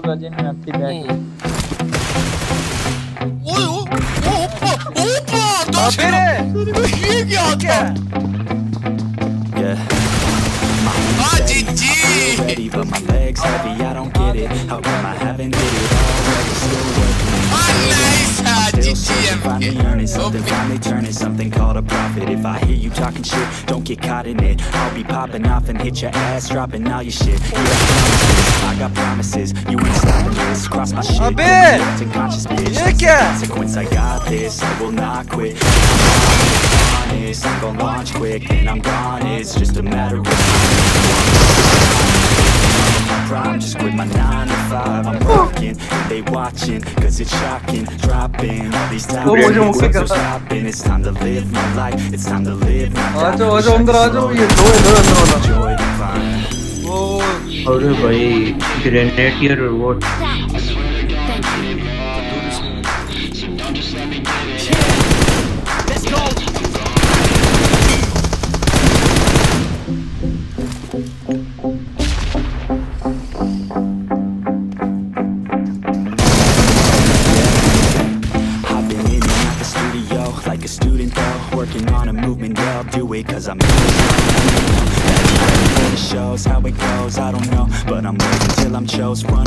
गजे में अच्छी बैट ओए ओ ओपा ओपा ये क्या क्या already But my legs heavy, I don't get it How come I haven't did it already? Still working Still searching, finally earning something Finally turning something called a profit If I hear you talking shit, don't get caught in it I'll be popping off and hit your ass Dropping all your shit, yeah, I got promises, you ain't stopping this Cross my shit, i a bit. conscious bitch yeah. consequence, I got this I will not quit I'm gonna launch quick, and I'm gone It's just a matter of time crime Just quit my 9 to 5 I'm rocking, they watching Cause it's shocking Dropping all these topics Words are stopping It's time to live my life It's time to live my life ये दो इधर अंदर वाला अरे भाई grenade here, और cause I'm shows how it goes, I don't know But I'm waiting till I'm chose Run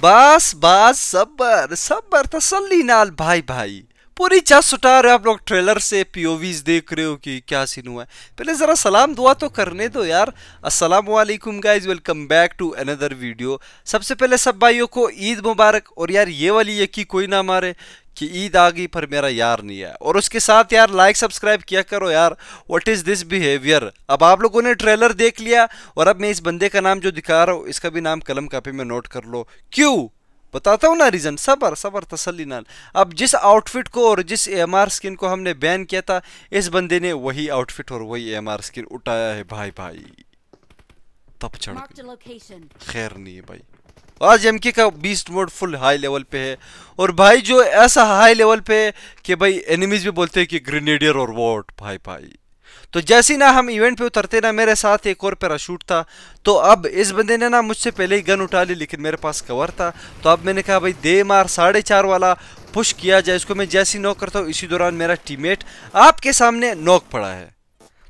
Bas, bas, sabar, sabar, tasalli naal bhai bhai पूरी चस उठा रहे हो आप लोग ट्रेलर से पीओवीज देख रहे हो कि क्या सीन हुआ है पहले ज़रा सलाम दुआ तो करने दो यार अस्सलाम वालेकुम guys welcome back to another video सबसे पहले सब भाइयों को ईद मुबारक और यार ये वाली यकी कोई ना मारे कि ईद आ गई पर मेरा यार नहीं है और उसके साथ यार लाइक सब्सक्राइब किया करो यार व्हाट इज़ दिस बिहेवियर अब आप लोगों ने ट्रेलर देख लिया और अब मैं इस बंदे का नाम जो दिखा रहा हूँ इसका भी नाम कलम कापी में नोट कर लो क्यों बताता हूँ ना रीज़न सबर सबर तसली नाल अब जिस आउटफिट को और जिस ए स्किन को हमने बैन किया था इस बंदे ने वही आउटफिट और वही ए स्किन उठाया है भाई भाई तब खैर नहीं है भाई आज एम के का beast mode full high level पे है और भाई जो ऐसा हाई लेवल पे है कि भाई एनिमीज भी बोलते हैं कि ग्रेनेडियर और वॉट भाई भाई तो जैसे ना हम इवेंट पे उतरते ना मेरे साथ एक और पैराशूट था तो अब इस बंदे ने ना मुझसे पहले ही गन उठा ली लेकिन मेरे पास कवर था तो अब मैंने कहा भाई दे मार साढ़े चार वाला पुश किया जाए इसको मैं जैसी नॉक करता हूँ इसी दौरान मेरा टीममेट आपके सामने नॉक पड़ा है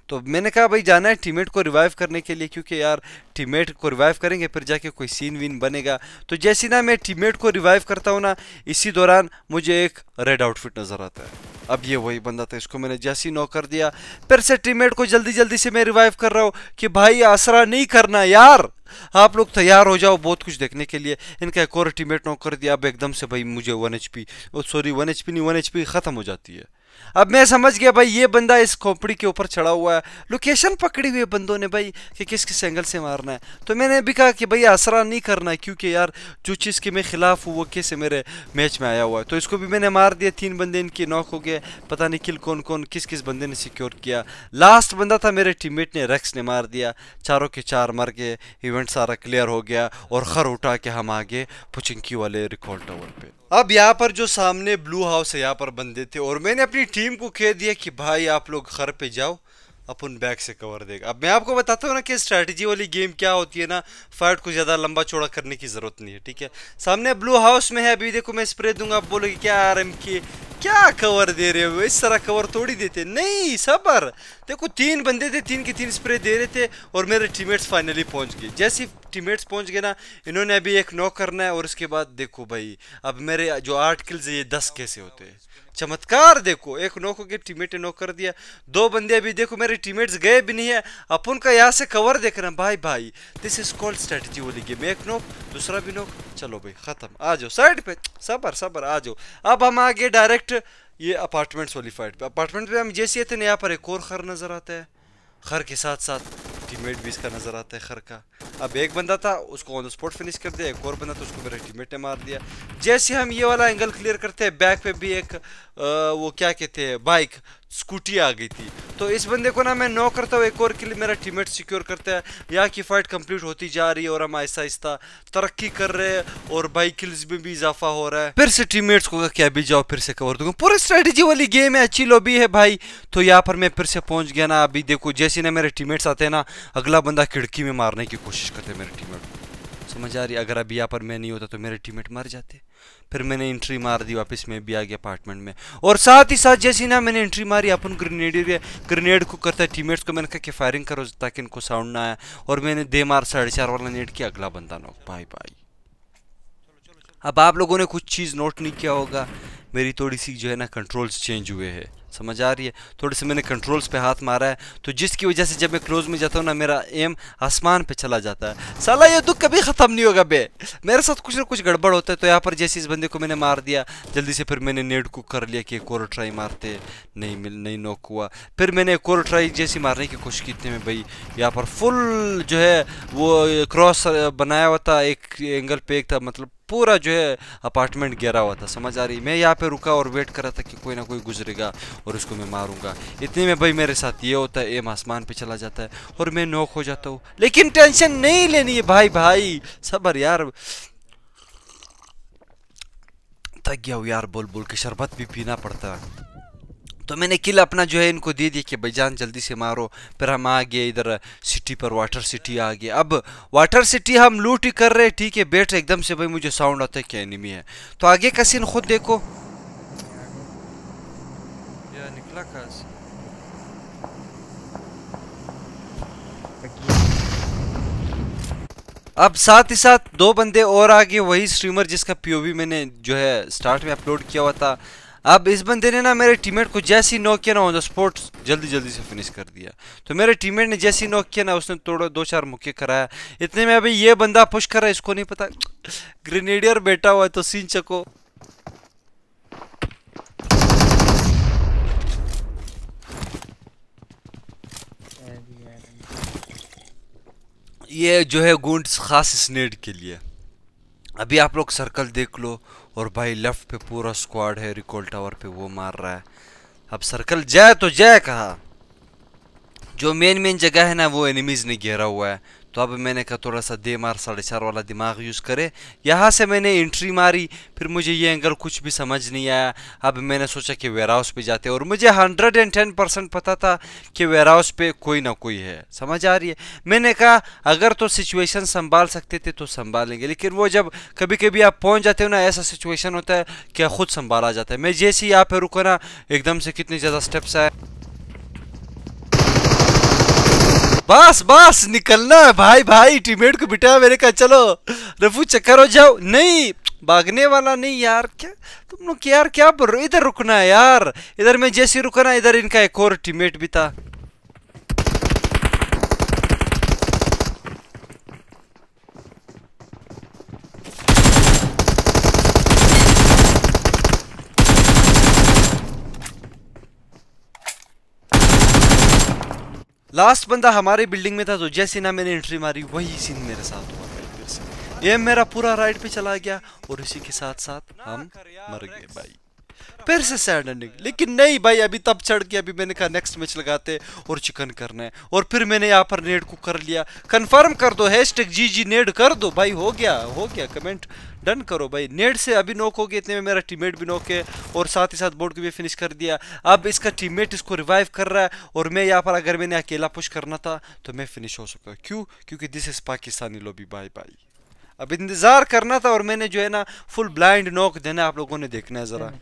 तो मैंने कहा भाई जाना है टीममेट को रिवाइव करने के लिए क्योंकि यार टीममेट को रिवाइव करेंगे फिर जाके कोई सीन वीन बनेगा तो जैसे ना मैं टीममेट को रिवाइव करता हूँ ना इसी दौरान मुझे एक रेड आउटफिट नज़र आता है अब ये वही बंदा था इसको मैंने जैसी नो कर दिया फिर से टीममेट को जल्दी जल्दी से मैं रिवाइव कर रहा हूँ कि भाई आसरा नहीं करना यार आप लोग तैयार हो जाओ बहुत कुछ देखने के लिए इनका एक और टीममेट नो कर दिया अब एकदम से भाई मुझे one H P sorry one H P नहीं वन एच पी ख़त्म हो जाती है अब मैं समझ गया भाई ये बंदा इस खोपड़ी के ऊपर चढ़ा हुआ है लोकेशन पकड़ी हुई है बंदों ने भाई कि किस किस एंगल से मारना है तो मैंने भी कहा कि भाई असरा नहीं करना है क्योंकि यार जो चीज़ के मैं खिलाफ हूँ वो कैसे मेरे मैच में आया हुआ है तो इसको भी मैंने मार दिया तीन बंदे इनके नॉक हो गए पता नहीं किल कौन कौन किस किस बंदे ने सिक्योर किया लास्ट बंदा था मेरे टीम ने रक्स ने मार दिया चारों के चार मर गए इवेंट सारा क्लियर हो गया और खर उठा के हम आगे पुचिंकी वाले रिकॉर्ड टावर पे अब यहाँ पर जो सामने ब्लू हाउस है यहाँ पर बंदे थे और मैंने अपनी टीम को कह दिया कि भाई आप लोग घर पे जाओ अपन बैक से कवर देगा अब मैं आपको बताता हूँ ना कि स्ट्रैटेजी वाली गेम क्या होती है ना फाइट को ज़्यादा लंबा चौड़ा करने की ज़रूरत नहीं है ठीक है सामने ब्लू हाउस में है अभी देखो मैं स्प्रे दूंगा आप बोलोगे क्या आर एम के क्या कवर दे रहे हो इस तरह कवर तोड़ी देते नहीं सबर देखो तीन बंदे थे तीन के तीन स्प्रे दे रहे थे और मेरे टीममेट्स फाइनली पहुंच गए जैसे टीममेट्स पहुंच गए ना इन्होंने अभी एक नॉक करना है और उसके बाद देखो भाई अब मेरे जो आठ किल्स ये दस कैसे होते हैं चमत्कार देखो एक नॉक हो गया टीममेट ने नॉक कर दिया दो बंदे अभी देखो मेरे टीममेट्स गए भी नहीं है अपन का यहाँ से कवर देख रहे हैं भाई भाई दिस इज कॉल्ड स्ट्रेटजी वाली मैं एक नॉक दूसरा भी नॉक चलो भाई खत्म आ जाओ साइड पे सबर सबर आ जाओ अब हम आगे डायरेक्ट डायरेक्ट ये अपार्टमेंट्स वाली फाइट पे अपार्टमेंट पे हम जैसे थे ना यहाँ पर एक और खर नज़र आता है खर के साथ साथ टीममेट भी इसका नज़र आता है खर का अब एक बंदा था उसको ऑन स्पॉट फिनिश कर दिया एक और बंदा था उसको मेरे टीममेट ने मार दिया जैसे हम ये वाला एंगल क्लियर करते हैं बैक पे भी एक आ, वो क्या कहते हैं बाइक स्कूटी आ गई थी तो इस बंदे को ना मैं नो करता हूँ एक और के लिए मेरा टीममेट सिक्योर करता है यहाँ की फाइट कंप्लीट होती जा रही है और हम आहिस्ता आहिस्ता तरक्की कर रहे हैं और बाइक किल्स में भी इजाफा हो रहा है फिर से टीममेट्स को क्या भी जाओ फिर से कवर दूंगा पूरी स्ट्रेटेजी वाली गेम है अच्छी लॉबी है भाई तो यहाँ पर मैं फिर से पहुँच गया ना अभी देखो जैसे ना मेरे टीममेट्स आते हैं ना अगला बंदा खिड़की में मारने की कोशिश कोशिश करते मेरे टीममेट समझ आ रही अगर अभी यहाँ पर मैं नहीं होता तो मेरे टीममेट मर जाते फिर मैंने एंट्री मार दी वापस में भी आ गया अपार्टमेंट में और साथ ही साथ जैसे ना मैंने एंट्री मारी अपन ग्रेनेड ग्रेनेड को करता है टीममेट्स को मैंने कहा कि फायरिंग करो ताकि इनको साउंड ना आया और मैंने दे मार साढ़े चार वाला नेट किया अगला बंदा नॉक भाई भाई अब आप लोगों ने कुछ चीज़ नोट नहीं किया होगा मेरी थोड़ी सी जो है ना कंट्रोल्स चेंज हुए हैं समझ आ रही है थोड़े से मैंने कंट्रोल्स पे हाथ मारा है तो जिसकी वजह से जब मैं क्लोज में जाता हूँ ना मेरा एम आसमान पे चला जाता है साला ये दुख कभी ख़त्म नहीं होगा बे मेरे साथ कुछ ना कुछ गड़बड़ होता है तो यहाँ पर जैसे इस बंदे को मैंने मार दिया जल्दी से फिर मैंने नेट कुक कर लिया कि एक और ट्राई मारते नहीं मिल नहीं नोक हुआ फिर मैंने एक और ट्राई जैसी मारने की कोशिश की थी मैं भाई यहाँ पर फुल जो है वो क्रॉस बनाया हुआ था एक एंगल पे एक था मतलब पूरा जो है अपार्टमेंट गिरा हुआ था समझ आ रही मैं यहाँ पे रुका और वेट कर रहा था कि कोई ना कोई गुजरेगा और उसको मैं मारूंगा इतने में भाई मेरे साथ ये होता है एम आसमान पे चला जाता है और मैं नोक हो जाता हूँ लेकिन टेंशन नहीं लेनी है भाई भाई सबर यार थक गया हूँ यार बोल बोल के शरबत भी पीना पड़ता है तो मैंने किल अपना जो है इनको दे दिया कि भाई जान जल्दी से मारो फिर हम आ गए इधर सिटी पर वाटर सिटी आ गए अब वाटर सिटी हम लूट ही कर रहे ठीक है बैठ एकदम से भाई मुझे साउंड आता है कि एनिमी है तो आगे का सीन खुद देखो निकला अब साथ ही साथ दो बंदे और आगे वही स्ट्रीमर जिसका पीओवी मैंने जो है स्टार्ट में अपलोड किया हुआ था अब इस बंदे ने ना मेरे टीममेट को जैसे ही नोक किया ना ऑन द स्पॉट जल्दी जल्दी से फिनिश कर दिया तो मेरे टीममेट ने जैसे ही नोक किया ना उसने थोड़ा दो चार मुक्के कराया इतने में अभी ये बंदा पुश कर रहा है इसको नहीं पता ग्रेनेडियर बैठा हुआ है तो सीन चको ये जो है गुंड खास स्नेड के लिए अभी आप लोग सर्कल देख लो और भाई लेफ्ट पे पूरा स्क्वाड है रिकॉल टावर पे वो मार रहा है अब सर्कल जय तो जय कहा जो मेन मेन जगह है ना वो एनिमीज ने घेरा हुआ है तो अब मैंने कहा थोड़ा सा दे मार साढ़े चार वाला दिमाग यूज़ करे यहाँ से मैंने एंट्री मारी फिर मुझे ये एंगल कुछ भी समझ नहीं आया अब मैंने सोचा कि वेयर हाउस पर जाते और मुझे हंड्रेड एंड टेन परसेंट पता था कि वेयर हाउस पर कोई ना कोई है समझ आ रही है मैंने कहा अगर तो सिचुएशन संभाल सकते थे तो संभालेंगे लेकिन वो जब कभी कभी आप पहुँच जाते हो ना ऐसा सिचुएशन होता है कि खुद संभाला जाता है मैं जैसे ही यहाँ पर रुको ना एकदम से कितने ज़्यादा स्टेप्स आए बस बस निकलना है भाई भाई टीमेट को बिठाया मेरे कहा चलो रफू चक्कर हो जाओ नहीं भागने वाला नहीं यार क्या तुम लोग यार क्या बोल रहे इधर रुकना है यार इधर मैं जैसे रुकना इधर इनका एक और टीमेट भी था लास्ट बंदा हमारे बिल्डिंग में था तो जैसे ना मैंने एंट्री मारी वही सीन मेरे साथ हुआ एम ये मेरा पूरा राइड पे चला गया और इसी के साथ साथ हम मर गए भाई फिर से सैड एंडिंग लेकिन नहीं भाई अभी तब चढ़ के अभी मैंने कहा नेक्स्ट मैच लगाते और चिकन करना है और फिर मैंने यहाँ पर नेट को कर लिया कंफर्म कर दो हैश टैग जी जी नेट कर दो भाई हो गया हो गया कमेंट डन करो भाई नेट से अभी नोक हो गया इतने में मेरा टीममेट भी नोक है और साथ ही साथ बोर्ड को भी फिनिश कर दिया अब इसका टीममेट इसको रिवाइव कर रहा है और मैं यहाँ पर अगर मैंने अकेला पुश करना था तो मैं फिनिश हो सकता क्यों क्योंकि this is Pakistani lobby bye bye अब इंतजार करना था और मैंने जो है ना फुल ब्लाइंड नॉक देना आप लोगों ने देखना है जरा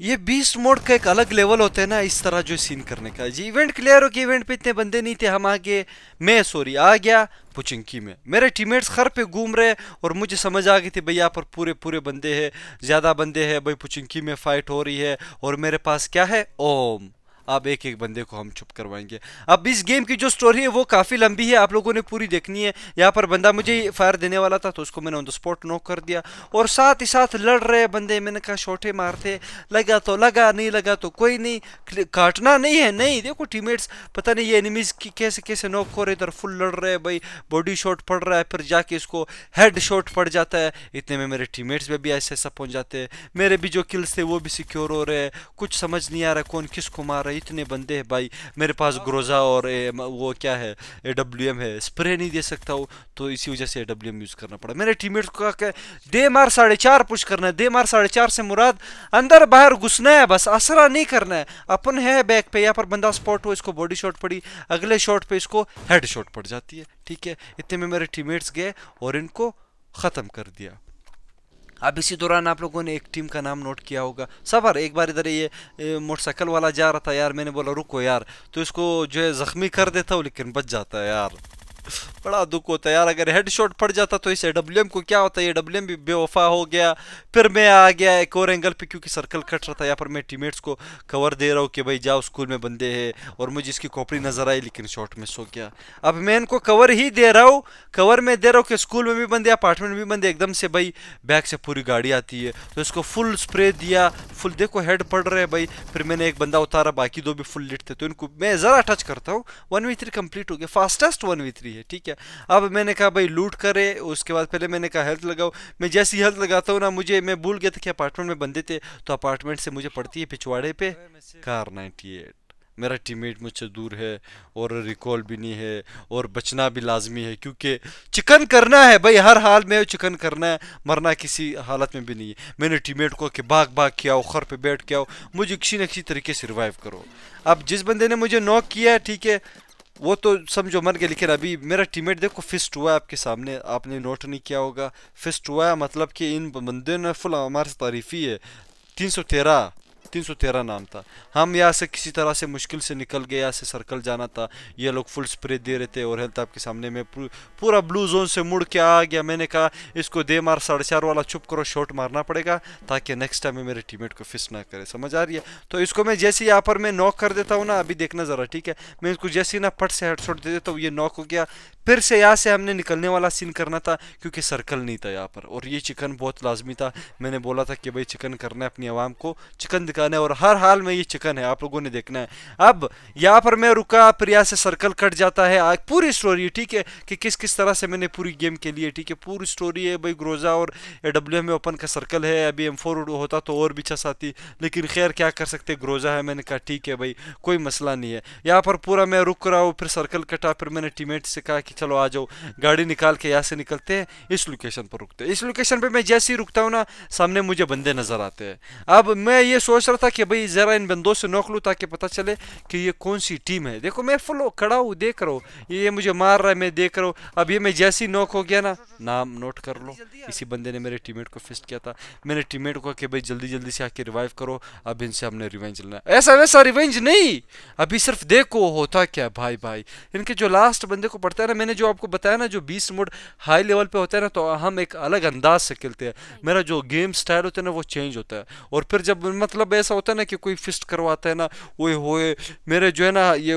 ये बीस मोड का एक अलग लेवल होता है ना इस तरह जो सीन करने का जी इवेंट क्लियर हो कि इवेंट पे इतने बंदे नहीं थे हम आगे मैं सॉरी आ गया पुचिंकी में मेरे टीममेट्स खर पे घूम रहे और मुझे समझ आ गई थी भाई यहाँ पर पूरे पूरे बंदे हैं ज़्यादा बंदे हैं भाई पुचिंकी में फाइट हो रही है और मेरे पास क्या है ओम अब एक एक बंदे को हम चुप करवाएंगे अब इस गेम की जो स्टोरी है वो काफ़ी लंबी है आप लोगों ने पूरी देखनी है यहाँ पर बंदा मुझे फायर देने वाला था तो उसको मैंने ऑन द स्पॉट नॉक कर दिया और साथ ही साथ लड़ रहे बंदे मैंने कहा शोटे मारते लगा तो लगा नहीं लगा तो कोई नहीं काटना नहीं है नहीं देखो टीमेट्स पता नहीं ये एनिमीज़ की कैसे कैसे नॉक हो रहे इधर फुल लड़ रहे भाई बॉडी शॉट पड़ रहा है फिर जाके इसको हेड शॉट पड़ जाता है इतने में मेरे टीमेट्स में भी ऐसे ऐसा पहुँच जाते हैं मेरे भी जो किल्स थे वो भी सिक्योर हो रहे हैं कुछ समझ नहीं आ रहा कौन किस को मार रहा है इतने बंदे हैं भाई मेरे पास ग्रोज़ा और ए, वो क्या है ए डब्ल्यू एम है स्प्रे नहीं दे सकता हूँ तो इसी वजह से ए डब्ल्यू एम यूज़ करना पड़ा मेरे टीममेट्स को कहा दे मार साढ़े चार पुश करना है दे मार साढ़े चार से मुराद अंदर बाहर घुसना है बस असरा नहीं करना है अपन है बैक पे यहाँ पर बंदा स्पॉट हो इसको बॉडी शॉट पड़ी अगले शॉट पर इसको हेड शॉट पड़ जाती है ठीक है इतने में मेरे टीममेट्स गए और इनको ख़त्म कर दिया अब इसी दौरान आप लोगों ने एक टीम का नाम नोट किया होगा सफ़र एक बार इधर ये मोटरसाइकिल वाला जा रहा था यार मैंने बोला रुको यार तो इसको जो है ज़ख्मी कर देता हूँ लेकिन बच जाता है यार बड़ा दुख होता है यार अगर हेडशॉट पड़ जाता तो इस एडब्ल्यू को क्या होता है डब्ल्यू भी बेवफा हो गया फिर मैं आ गया एक और एंगल पे क्योंकि सर्कल कट रहा था यहाँ पर मैं टीमेट्स को कवर दे रहा हूँ कि भाई जाओ स्कूल में बंदे हैं और मुझे इसकी कॉपड़ी नज़र आई लेकिन शॉट मिस हो गया अब मैं इनको कवर ही दे रहा हूँ कवर में दे रहा हूँ कि स्कूल में भी बंदे अपार्टमेंट में भी बंदे एकदम से भाई बैग से पूरी गाड़ी आती है तो इसको फुल स्प्रे दिया फुल देखो हेड पड़ रहे भाई फिर मैंने एक बंदा उतारा बाकी दो भी फुल लिट थे तो इनको मैं ज़रा टच करता हूँ वन वी थ्री कम्प्लीट हो गया फास्टेस्ट वन वी थ्री है ठीक है किया अब मैंने कहा भाई लूट करे उसके बाद पहले मैंने कहा हेल्थ लगाओ मैं जैसी हेल्थ लगाता हूँ ना मुझे मैं भूल गया था कि अपार्टमेंट में बंदे थे तो अपार्टमेंट से मुझे पड़ती है पिछवाड़े पे कार नाइन्टी मेरा टीममेट मुझसे दूर है और रिकॉल भी नहीं है और बचना भी लाजमी है क्योंकि चिकन करना है भाई हर हाल में चिकन करना है मरना किसी हालत में भी नहीं है मैंने टीममेट को कि भाग भाग के आओ खर पे बैठ के आओ मुझे किसी न किसी तरीके से रिवाइव करो अब जिस बंदे ने मुझे नॉक किया है ठीक है वो तो समझो मर गया लेकिन अभी मेरा टीममेट देखो फिस्ट हुआ है आपके सामने आपने नोट नहीं किया होगा फिस्ट हुआ है मतलब कि इन बंदे ने फुल हमारे तारीफ़ी है तीन सौ तेरह तीन सौ तेरह नाम था हम यहाँ से किसी तरह से मुश्किल से निकल गए यहाँ से सर्कल जाना था ये लोग फुल स्प्रे दे रहे थे और हेल्थ आपके सामने में पूरा ब्लू जोन से मुड़ के आ गया मैंने कहा इसको दे मार साढ़े चार वाला चुप करो शॉट मारना पड़ेगा ताकि नेक्स्ट टाइम में मेरे टीमेट को फिस ना करे समझ आ रही है तो इसको मैं जैसे यहाँ पर मैं नॉक कर देता हूँ ना अभी देखना ज़रा ठीक है मैं इसको जैसे ना फट से हेड दे देता हूँ ये नॉक हो गया फिर से यहाँ से हमने निकलने वाला सीन करना था क्योंकि सर्कल नहीं था यहाँ पर और ये चिकन बहुत लाजमी था मैंने बोला था कि भाई चिकन करना है अपनी आवाम को चिकन दिखा चिकन है और हर हाल में ये चिकन है आप लोगों ने देखना है अब यहाँ पर मैं रुका फिर यहाँ से सर्कल कट जाता है आज पूरी स्टोरी ठीक है कि किस किस तरह से मैंने पूरी गेम के लिए ठीक है पूरी स्टोरी है भाई ग्रोजा और ए डब्ल्यू एम ओपन का सर्कल है अभी एम फोर होता तो और भी छस आती लेकिन खैर क्या कर सकते ग्रोजा है मैंने कहा ठीक है भाई कोई मसला नहीं है यहाँ पर पूरा मैं रुक रहा हूँ फिर सर्कल कटा फिर मैंने टीमेट से कहा कि चलो आ जाओ गाड़ी निकाल के यहाँ से निकलते हैं इस लोकेशन पर रुकते हैं इस लोकेशन पर मैं जैसे ही रुकता हूँ ना सामने मुझे बंदे नज़र आते हैं अब मैं ये सोच दूसरा था कि भाई ज़रा इन बंदों से नोक लूँ ताकि पता चले कि ये कौन सी टीम है देखो मैं फुल खड़ा हूँ देख रहा हूँ ये मुझे मार रहा है मैं देख रहा हूँ अब ये मैं जैसी नोक हो गया ना नाम नोट कर लो इसी बंदे ने मेरे टीममेट को फिस्ट किया था मैंने टीममेट को कहा कि भाई जल्दी जल्दी से आके रिवाइव करो अब इनसे हमने रिवेंज लेना ऐसा वैसा रिवेंज नहीं अभी सिर्फ देखो होता क्या भाई भाई इनके जो लास्ट बंदे को पढ़ता है ना मैंने जो आपको बताया ना जो बीस मोड हाई लेवल पर होता है ना तो हम एक अलग अंदाज से खेलते हैं मेरा जो गेम स्टाइल होता है ना वो चेंज होता है और फिर जब मतलब ऐसा होता है ना कि कोई फिस्ट करवाता है ना ओए होए मेरे जो है ना ये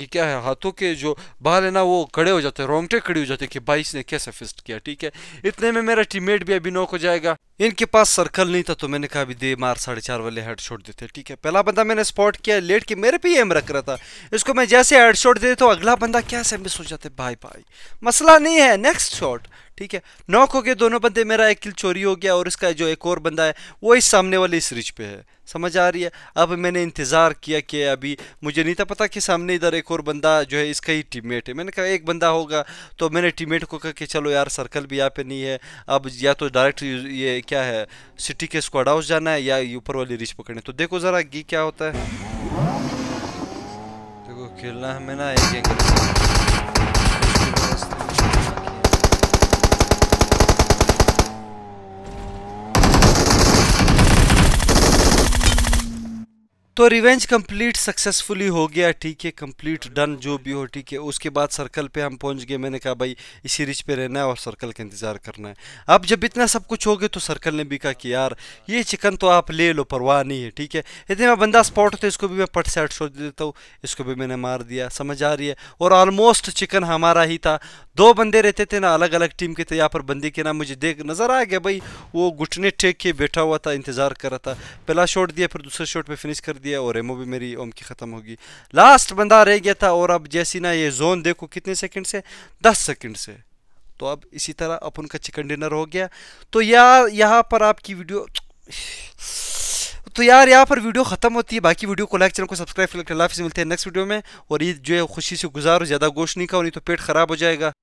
ये क्या है हाथों के जो बाल है ना वो खड़े हो जाते हैं रोंगटे खड़े हो जाते हैं कि भाई इसने कैसे फिस्ट किया ठीक है इतने में मेरा टीममेट भी अभी नॉक हो जाएगा इनके पास सर्कल नहीं था तो मैंने कहा अभी दे मार साढ़े चार वाले हेड शॉट देते ठीक है पहला बंदा मैंने स्पॉट किया लेट के मेरे पे एम रख रहा था इसको मैं जैसे हेड शॉट दे तो अगला बंदा कैसे मिस हो जाते भाई भाई मसला नहीं है नेक्स्ट शॉट ठीक है नॉक हो गए दोनों बंदे मेरा एक किल चोरी हो गया और इसका जो एक और बंदा है वो इस सामने वाले इस रिच पे है समझ आ रही है अब मैंने इंतज़ार किया कि अभी मुझे नहीं था पता कि सामने इधर एक और बंदा जो है इसका ही टीममेट है मैंने कहा एक बंदा होगा तो मैंने टीममेट को कहा कि चलो यार सर्कल भी यहाँ पे नहीं है अब या तो डायरेक्ट ये क्या है सिटी के स्क्वाड हाउस जाना है या ऊपर वाली रिच पकड़ने तो देखो ज़रा क्या होता है देखो खेलना मैं ना एक एक तो रिवेंज कंप्लीट सक्सेसफुली हो गया ठीक है कंप्लीट डन जो भी हो ठीक है उसके बाद सर्कल पे हम पहुंच गए मैंने कहा भाई इसी रिच पे रहना है और सर्कल का इंतज़ार करना है अब जब इतना सब कुछ हो गया तो सर्कल ने भी कहा कि यार ये चिकन तो आप ले लो परवाह नहीं है ठीक है यदि मैं बंदा स्पॉट होता तो इसको भी मैं पट से छोड़ देता हूँ इसको भी मैंने मार दिया समझ आ रही है और ऑलमोस्ट चिकन हमारा ही था दो बंदे रहते थे ना अलग अलग टीम के थे तो यहाँ पर बंदे के नाम मुझे देख नज़र आ गया भाई वो घुटने टेक के बैठा हुआ था इंतज़ार कर रहा था पहला शॉट दिया फिर दूसरे शॉट पर फिनिश कर दिया दिया और एमओ भी मेरी ओम की ख़त्म होगी लास्ट बंदा रह गया था और अब जैसी ना ये जोन देखो कितने सेकंड से दस सेकंड से तो अब इसी तरह अपन का चिकन डिनर हो गया तो यार यहाँ पर आपकी वीडियो तो यार यहाँ पर वीडियो खत्म होती है बाकी वीडियो को लाइक चैनल को सब्सक्राइब कर लाफिस मिलते हैं नेक्स्ट वीडियो में और ये जो है खुशी से गुजारो ज़्यादा गोश्त नहीं खाओ नहीं तो पेट ख़राब हो जाएगा